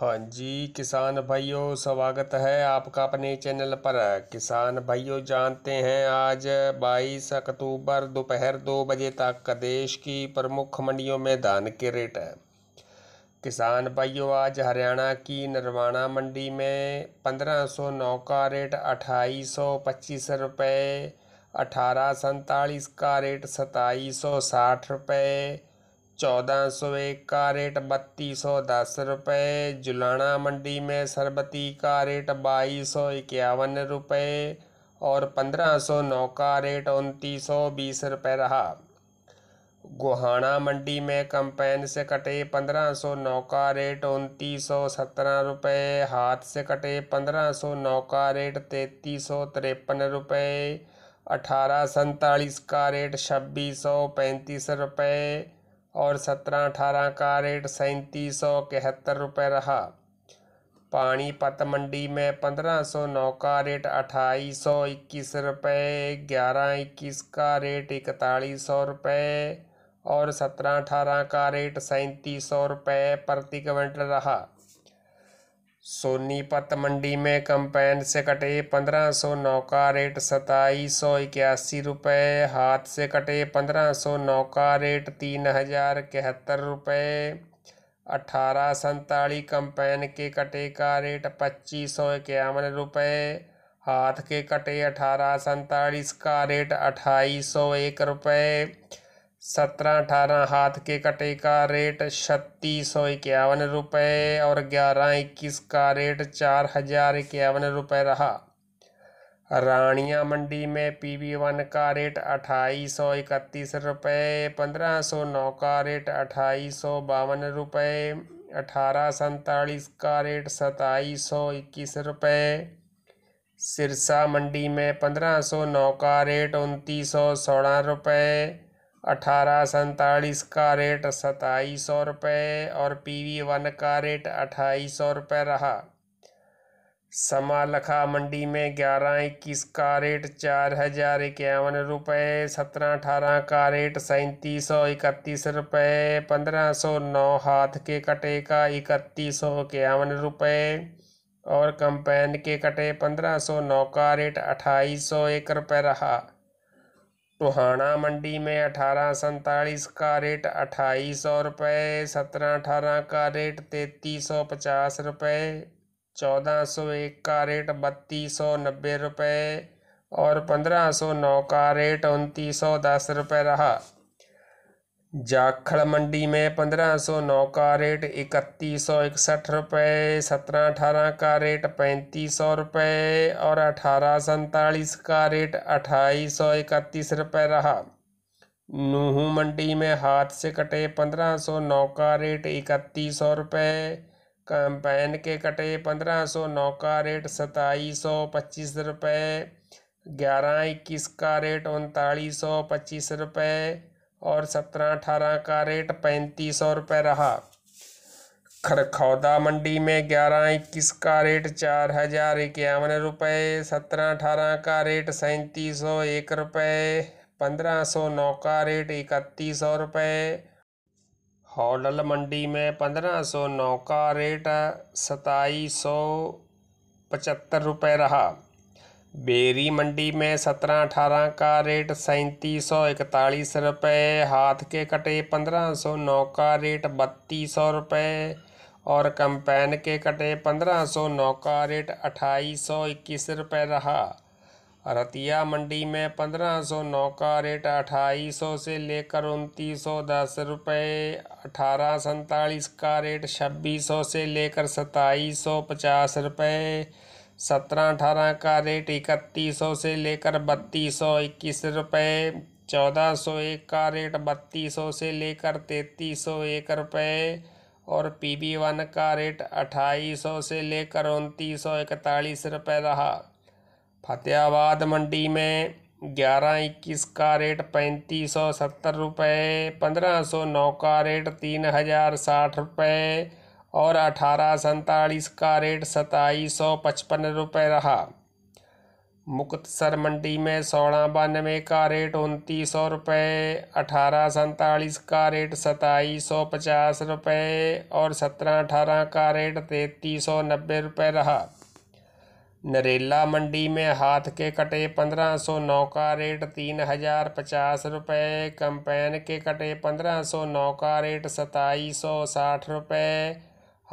हाँ जी किसान भाइयों स्वागत है आपका अपने चैनल पर किसान भाइयों जानते हैं आज 22 अक्टूबर दोपहर दो बजे तक देश की प्रमुख मंडियों में धान के रेट है किसान भाइयों आज हरियाणा की नरवाना मंडी में 1509 का रेट अट्ठाईस सौ पच्चीस रुपये अठारह का रेट सताईस सौ साठ रुपये चौदह सौ एक का रेट बत्तीस सौ दस रुपये जुलाना मंडी में सरबती का रेट बाईस सौ इक्यावन रुपये और पंद्रह सौ नौ का रेट उनतीस सौ बीस रुपये रहा गोहाना मंडी में कंपेन से कटे पंद्रह सौ नौ का रेट उनतीस सौ सत्रह रुपये हाथ से कटे पंद्रह सौ नौ का रेट तैतीस सौ तिरपन रुपये अठारह सैंतालीस का रेट छब्बीस सौ पैंतीस रुपये और सत्रह अठारह का रेट सैंतीस सौ इकहत्तर रुपये रहा पानीपत मंडी में पंद्रह सौ नौ का रेट अट्ठाईस सौ इक्कीस रुपये ग्यारह इक्कीस का रेट इकतालीस सौ रुपये और सत्रह अठारह का रेट सैंतीस सौ रुपये प्रति क्विंटल रहा सोनीपत मंडी में कंपेन से कटे पंद्रह सौ नौ का रेट सताईस सौ इक्यासी रुपये हाथ से कटे पंद्रह सौ नौ का रेट तीन हजार इकहत्तर रुपये अठारह संताली कंपेन के कटे का रेट पच्चीस सौ इक्यावन रुपये हाथ के कटे अठारह संतालीस का रेट अट्ठाईस सौ एक रुपये सत्रह अठारह हाथ के कटे का रेट छत्तीस सौ इक्यावन रुपये और ग्यारह इक्कीस का रेट चार हजार इक्यावन रुपये रहा रानिया मंडी में पी वी वन का रेट अट्ठाईस सौ इकतीस रुपये पंद्रह सौ नौ का रेट अट्ठाईस सौ बावन रुपये अठारह सैतालीस का रेट सताईस सौ इक्कीस रुपये सिरसा मंडी में पंद्रह सौ नौ का रेट उनतीस सौ सोलह रुपये अठारह सैंतालीस का रेट सताईस सौ रुपये और पी वी वन का रेट अट्ठाईस सौ रुपये रहा समालखा मंडी में ग्यारह इक्कीस का रेट चार हजार इक्यावन रुपये सत्रह अठारह का रेट सैंतीस सौ इकतीस रुपये पंद्रह सौ नौ हाथ के कटे का इकतीस सौ इक्यावन रुपये और कंपेन के कटे पंद्रह सौ नौ का रेट अट्ठाईस सौ एक रुपये रहा टोहाना मंडी में अठारह सैतालीस का रेट अट्ठाईस सौ रुपये सत्रह अठारह का रेट तैतीस सौ पचास रुपये चौदह सौ एक का रेट बत्तीस सौ नब्बे रुपये और पंद्रह सौ नौ का रेट उनतीस सौ दस रुपये रहा जाखड़ मंडी में पंद्रह सौ नौ का रेट इकतीस सौ इकसठ रुपये सत्रह अठारह का रेट पैंतीस सौ रुपये और अठारह सैतालीस का रेट अट्ठाईस सौ इकतीस रुपये रहा नूहू मंडी में हाथ से कटे पंद्रह सौ नौ का रेट इकतीस सौ रुपये कंपैन के कटे पंद्रह सौ नौ का रेट सताईस सौ पच्चीस रुपये ग्यारह इक्कीस का रेट उनतालीस सौ पच्चीस रुपये और सत्रह अठारह का रेट पैंतीस सौ रुपये रहा खरखौदा मंडी में ग्यारह इक्कीस का रेट चार हजार इक्यावन रुपये सत्रह अठारह का रेट सैंतीस सौ एक रुपये पंद्रह सौ नौ का रेट इकतीस सौ रुपये हॉडल मंडी में पंद्रह सौ नौ का रेट सताईस सौ पचहत्तर रुपये रहा बेरी मंडी में सत्रह अठारह का रेट सैंतीस सौ इकतालीस रुपये हाथ के कटे पंद्रह सौ नौ का रेट बत्तीस सौ रुपये और कंपैन के कटे पंद्रह सौ नौ का रेट अट्ठाईस सौ इक्कीस रुपये रहा रतिया मंडी में पंद्रह सौ नौ का रेट अट्ठाईस सौ से लेकर उनतीस सौ दस रुपये अठारह सैंतालीस का रेट छब्बीस सौ से लेकर सत्ताईस सौ पचास रुपये सत्रह अठारह का रेट इकतीस सौ से लेकर बत्तीस सौ इक्कीस रुपये चौदह सौ एक का रेट बत्तीस सौ से लेकर तैतीस सौ एक रुपये और पी बी वन का रेट अट्ठाईस सौ से लेकर उनतीस सौ इकतालीस रुपये रहा फतेहाबाद मंडी में ग्यारह इक्कीस का रेट पैंतीस सौ सत्तर रुपये पंद्रह सौ नौ का रेट तीन हज़ार साठ रुपये और अठारह सैंतालीस का रेट सताईस सौ पचपन रुपये रहा मुक्तसर मंडी में सोलह बानवे का रेट उनतीस सौ रुपये अठारह सैंतालीस का रेट सताईस सौ पचास रुपये और सत्रह अठारह का रेट तैंतीस सौ नब्बे रुपये रहा नरेला मंडी में हाथ के कटे पंद्रह सौ नौ का रेट तीन हज़ार पचास रुपये कंपेन के कटे पंद्रह सौ नौ का रेट सताईस सौ साठ रुपये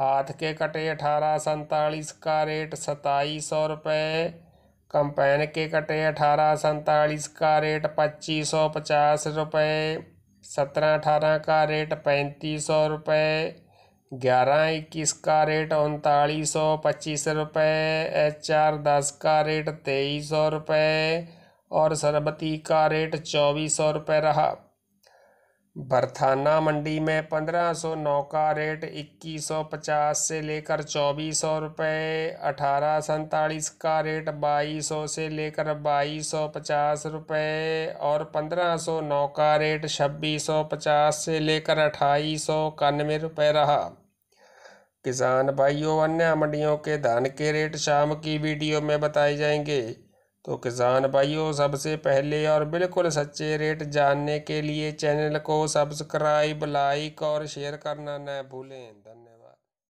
हाथ के कटे अठारह सैंतालीस का रेट सताईस सौ रुपये कंपेन के कटे अठारह सैंतालीस का रेट पच्चीस सौ पचास रुपये सत्रह अठारह का रेट पैंतीस सौ रुपये ग्यारह इक्कीस का रेट उनतालीस सौ पच्चीस रुपये एच आर दस का रेट तेईस सौ रुपये और सरबती का रेट चौबीस सौ रुपये रहा बरथाना मंडी में पंद्रह सौ नौ का रेट इक्कीस सौ पचास से लेकर चौबीस सौ रुपये अठारह सैंतालीस का रेट बाईस सौ से लेकर बाईस सौ पचास रुपये और पंद्रह सौ नौ का रेट छब्बीस सौ पचास से लेकर अट्ठाईस सौ इक्यानवे रुपये रहा किसान भाइयों अन्य मंडियों के धान के रेट शाम की वीडियो में बताए जाएंगे तो किसान भाइयों सबसे पहले और बिल्कुल सच्चे रेट जानने के लिए चैनल को सब्सक्राइब लाइक और शेयर करना न भूलें धन्यवाद